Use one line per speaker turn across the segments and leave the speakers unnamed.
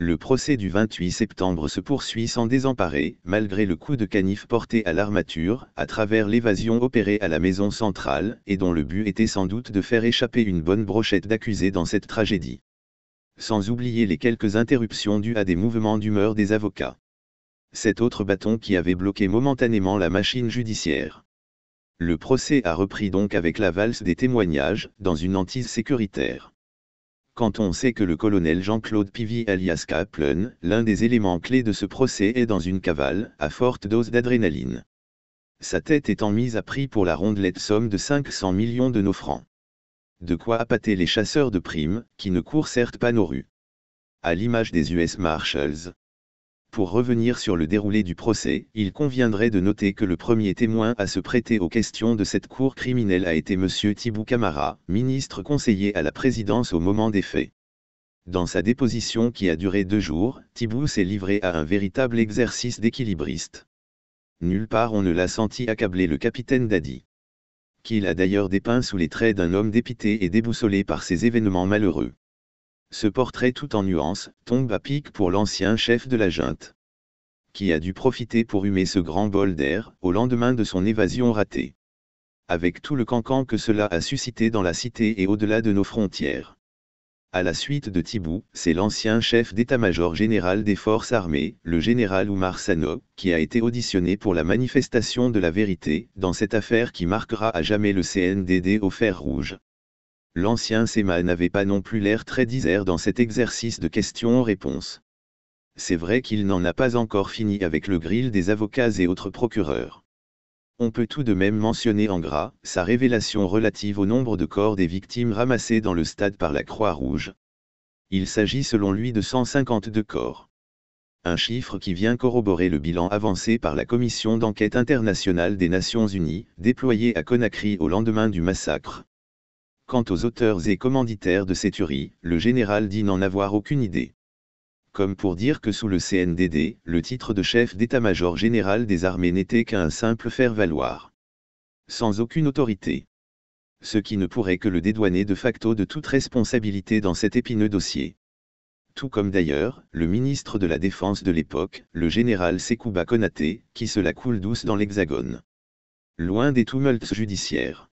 Le procès du 28 septembre se poursuit sans désemparer, malgré le coup de canif porté à l'armature, à travers l'évasion opérée à la maison centrale, et dont le but était sans doute de faire échapper une bonne brochette d'accusés dans cette tragédie. Sans oublier les quelques interruptions dues à des mouvements d'humeur des avocats. Cet autre bâton qui avait bloqué momentanément la machine judiciaire. Le procès a repris donc avec la valse des témoignages, dans une hantise sécuritaire quand on sait que le colonel Jean-Claude Pivy alias Kaplan, l'un des éléments clés de ce procès est dans une cavale, à forte dose d'adrénaline. Sa tête étant mise à prix pour la rondelette somme de 500 millions de nos francs. De quoi appâter les chasseurs de primes, qui ne courent certes pas nos rues. À l'image des US Marshals, pour revenir sur le déroulé du procès, il conviendrait de noter que le premier témoin à se prêter aux questions de cette cour criminelle a été M. Thibaut Camara, ministre conseiller à la présidence au moment des faits. Dans sa déposition qui a duré deux jours, Thibaut s'est livré à un véritable exercice d'équilibriste. Nulle part on ne l'a senti accabler le capitaine Dadi. Qu'il a d'ailleurs dépeint sous les traits d'un homme dépité et déboussolé par ces événements malheureux ce portrait tout en nuances tombe à pic pour l'ancien chef de la junte. Qui a dû profiter pour humer ce grand bol d'air au lendemain de son évasion ratée. Avec tout le cancan que cela a suscité dans la cité et au-delà de nos frontières. À la suite de Tibou, c'est l'ancien chef d'état-major général des forces armées, le général Oumar Sano, qui a été auditionné pour la manifestation de la vérité dans cette affaire qui marquera à jamais le CNDD au fer rouge. L'ancien Sema n'avait pas non plus l'air très disert dans cet exercice de questions-réponses. C'est vrai qu'il n'en a pas encore fini avec le grill des avocats et autres procureurs. On peut tout de même mentionner en gras sa révélation relative au nombre de corps des victimes ramassés dans le stade par la Croix-Rouge. Il s'agit selon lui de 152 corps. Un chiffre qui vient corroborer le bilan avancé par la Commission d'enquête internationale des Nations Unies, déployée à Conakry au lendemain du massacre. Quant aux auteurs et commanditaires de ces tueries, le général dit n'en avoir aucune idée. Comme pour dire que sous le CNDD, le titre de chef d'état-major général des armées n'était qu'un simple faire-valoir. Sans aucune autorité. Ce qui ne pourrait que le dédouaner de facto de toute responsabilité dans cet épineux dossier. Tout comme d'ailleurs, le ministre de la Défense de l'époque, le général Sekouba Konaté, qui se la coule douce dans l'Hexagone. Loin des tumultes judiciaires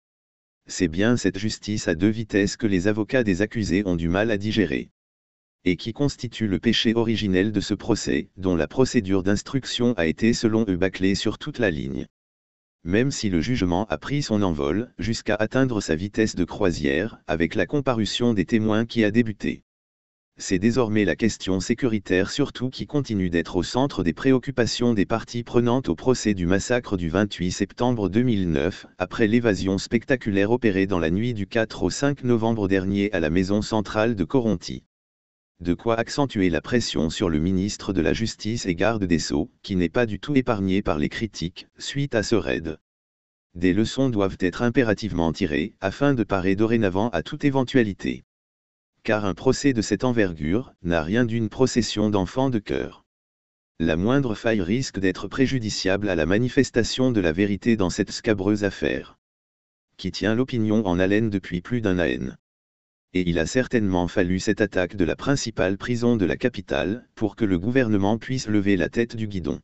c'est bien cette justice à deux vitesses que les avocats des accusés ont du mal à digérer. Et qui constitue le péché originel de ce procès, dont la procédure d'instruction a été selon eux bâclée sur toute la ligne. Même si le jugement a pris son envol, jusqu'à atteindre sa vitesse de croisière, avec la comparution des témoins qui a débuté c'est désormais la question sécuritaire surtout qui continue d'être au centre des préoccupations des parties prenantes au procès du massacre du 28 septembre 2009, après l'évasion spectaculaire opérée dans la nuit du 4 au 5 novembre dernier à la maison centrale de Coronti. De quoi accentuer la pression sur le ministre de la Justice et garde des Sceaux, qui n'est pas du tout épargné par les critiques, suite à ce raid. Des leçons doivent être impérativement tirées, afin de parer dorénavant à toute éventualité car un procès de cette envergure n'a rien d'une procession d'enfants de cœur. La moindre faille risque d'être préjudiciable à la manifestation de la vérité dans cette scabreuse affaire. Qui tient l'opinion en haleine depuis plus d'un AN. Et il a certainement fallu cette attaque de la principale prison de la capitale pour que le gouvernement puisse lever la tête du guidon.